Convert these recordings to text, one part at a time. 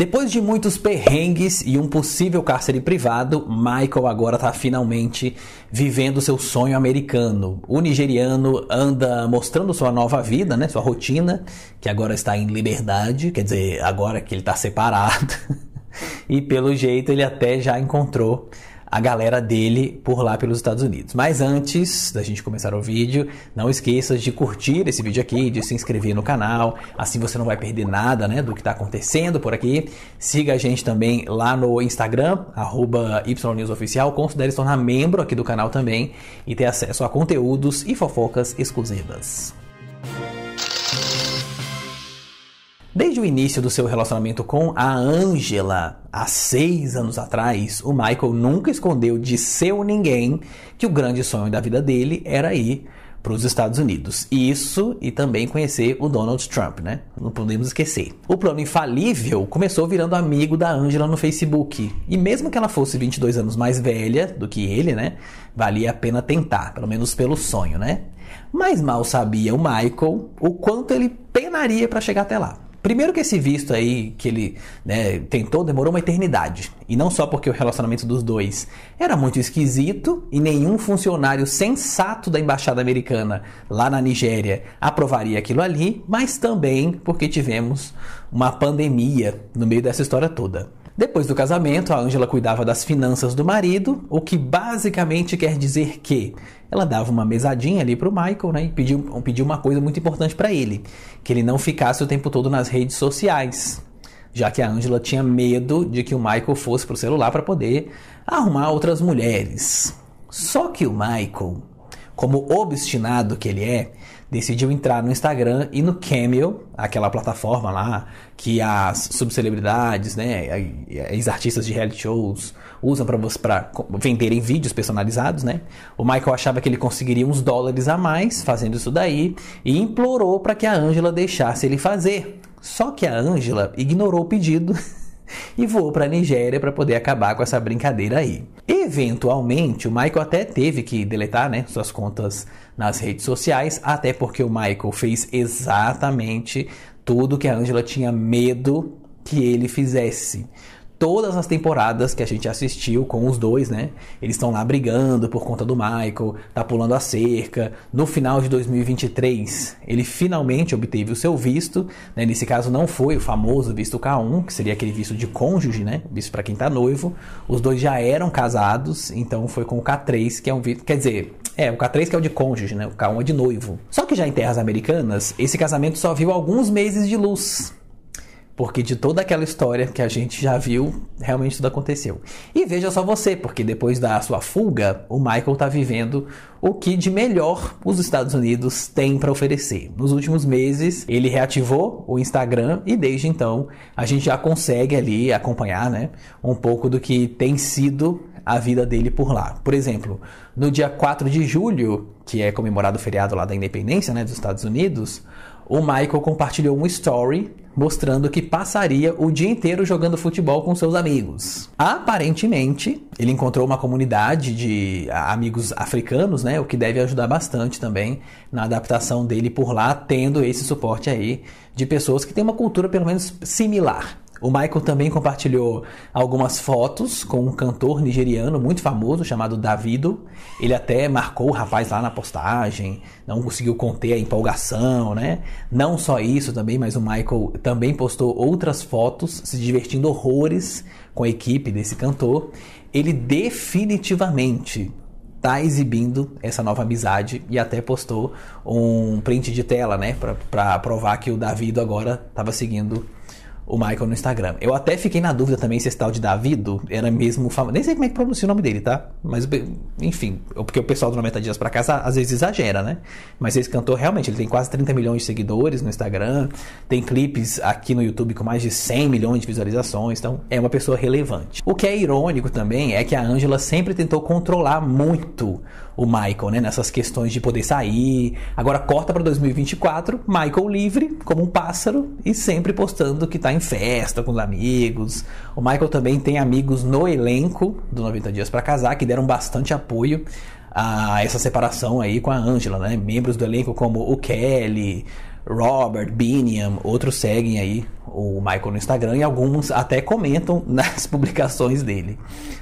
Depois de muitos perrengues e um possível cárcere privado, Michael agora está finalmente vivendo seu sonho americano. O nigeriano anda mostrando sua nova vida, né, sua rotina, que agora está em liberdade, quer dizer, agora que ele está separado. e pelo jeito ele até já encontrou a galera dele por lá pelos Estados Unidos. Mas antes da gente começar o vídeo, não esqueça de curtir esse vídeo aqui, de se inscrever no canal, assim você não vai perder nada né, do que está acontecendo por aqui. Siga a gente também lá no Instagram, arroba YNewsOficial, considere se tornar membro aqui do canal também e ter acesso a conteúdos e fofocas exclusivas. Desde o início do seu relacionamento com a Angela, há seis anos atrás, o Michael nunca escondeu de seu ninguém que o grande sonho da vida dele era ir para os Estados Unidos. Isso e também conhecer o Donald Trump, né? Não podemos esquecer. O plano infalível começou virando amigo da Angela no Facebook. E mesmo que ela fosse 22 anos mais velha do que ele, né? Valia a pena tentar, pelo menos pelo sonho, né? Mas mal sabia o Michael o quanto ele penaria para chegar até lá. Primeiro que esse visto aí que ele né, tentou demorou uma eternidade. E não só porque o relacionamento dos dois era muito esquisito e nenhum funcionário sensato da embaixada americana lá na Nigéria aprovaria aquilo ali, mas também porque tivemos uma pandemia no meio dessa história toda. Depois do casamento, a Angela cuidava das finanças do marido, o que basicamente quer dizer que ela dava uma mesadinha ali para o Michael, né, e pediu, pediu uma coisa muito importante para ele, que ele não ficasse o tempo todo nas redes sociais, já que a Angela tinha medo de que o Michael fosse pro celular para poder arrumar outras mulheres. Só que o Michael como obstinado que ele é, decidiu entrar no Instagram e no Cameo, aquela plataforma lá que as subcelebridades, né, ex-artistas de reality shows usam para venderem vídeos personalizados, né? O Michael achava que ele conseguiria uns dólares a mais fazendo isso daí e implorou para que a Angela deixasse ele fazer. Só que a Angela ignorou o pedido e voou para a Nigéria para poder acabar com essa brincadeira aí. Eventualmente, o Michael até teve que deletar né, suas contas nas redes sociais, até porque o Michael fez exatamente tudo que a Angela tinha medo que ele fizesse todas as temporadas que a gente assistiu com os dois, né? Eles estão lá brigando por conta do Michael, tá pulando a cerca. No final de 2023, ele finalmente obteve o seu visto, né? Nesse caso não foi o famoso visto K1, que seria aquele visto de cônjuge, né? Visto para quem tá noivo. Os dois já eram casados, então foi com o K3, que é um visto, quer dizer, é, o K3 que é o de cônjuge, né? O K1 é de noivo. Só que já em terras americanas, esse casamento só viu alguns meses de luz. Porque de toda aquela história que a gente já viu, realmente tudo aconteceu. E veja só você, porque depois da sua fuga, o Michael está vivendo o que de melhor os Estados Unidos têm para oferecer. Nos últimos meses, ele reativou o Instagram e desde então a gente já consegue ali acompanhar né, um pouco do que tem sido a vida dele por lá. Por exemplo, no dia 4 de julho, que é comemorado o feriado lá da independência né, dos Estados Unidos, o Michael compartilhou um story mostrando que passaria o dia inteiro jogando futebol com seus amigos. Aparentemente, ele encontrou uma comunidade de amigos africanos, né, o que deve ajudar bastante também na adaptação dele por lá, tendo esse suporte aí de pessoas que têm uma cultura pelo menos similar. O Michael também compartilhou algumas fotos com um cantor nigeriano muito famoso chamado Davido. Ele até marcou o rapaz lá na postagem, não conseguiu conter a empolgação, né? Não só isso também, mas o Michael também postou outras fotos se divertindo horrores com a equipe desse cantor. Ele definitivamente tá exibindo essa nova amizade e até postou um print de tela, né, para provar que o Davido agora estava seguindo o Michael no Instagram. Eu até fiquei na dúvida também se esse tal de Davido era mesmo famoso. Nem sei como é que pronuncia o nome dele, tá? Mas, enfim, porque o pessoal do 90 Dias para Casa às vezes exagera, né? Mas esse cantor realmente, ele tem quase 30 milhões de seguidores no Instagram, tem clipes aqui no YouTube com mais de 100 milhões de visualizações, então é uma pessoa relevante. O que é irônico também é que a Angela sempre tentou controlar muito o Michael, né? Nessas questões de poder sair. Agora corta para 2024, Michael livre, como um pássaro, e sempre postando que tá em festa com os amigos. O Michael também tem amigos no elenco do 90 Dias para Casar, que deram bastante apoio a essa separação aí com a Angela, né? Membros do elenco como o Kelly, Robert, Biniam, outros seguem aí o Michael no Instagram e alguns até comentam nas publicações dele.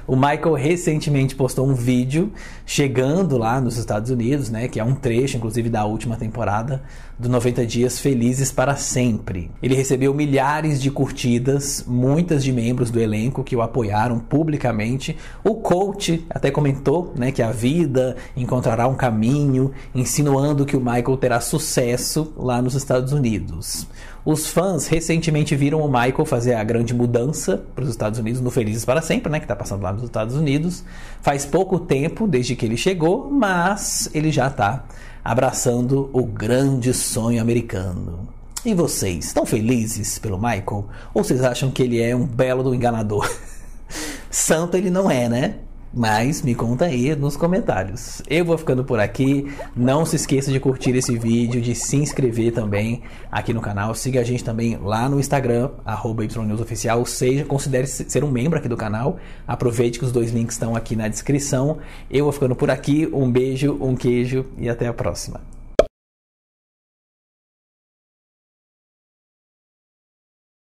O Michael recentemente postou um vídeo chegando lá nos Estados Unidos, né, que é um trecho inclusive da última temporada do 90 Dias Felizes para Sempre. Ele recebeu milhares de curtidas, muitas de membros do elenco que o apoiaram publicamente. O coach até comentou né, que a vida encontrará um caminho, insinuando que o Michael terá sucesso lá nos Estados Unidos. Os fãs recentemente viram o Michael fazer a grande mudança para os Estados Unidos no Felizes para Sempre, né? Que está passando lá nos Estados Unidos. Faz pouco tempo desde que ele chegou, mas ele já está abraçando o grande sonho americano. E vocês, estão felizes pelo Michael? Ou vocês acham que ele é um belo do enganador? Santo ele não é, né? Mas me conta aí nos comentários. Eu vou ficando por aqui. Não se esqueça de curtir esse vídeo, de se inscrever também aqui no canal. Siga a gente também lá no Instagram, arroba YNewsOficial. Seja, considere ser um membro aqui do canal. Aproveite que os dois links estão aqui na descrição. Eu vou ficando por aqui. Um beijo, um queijo e até a próxima.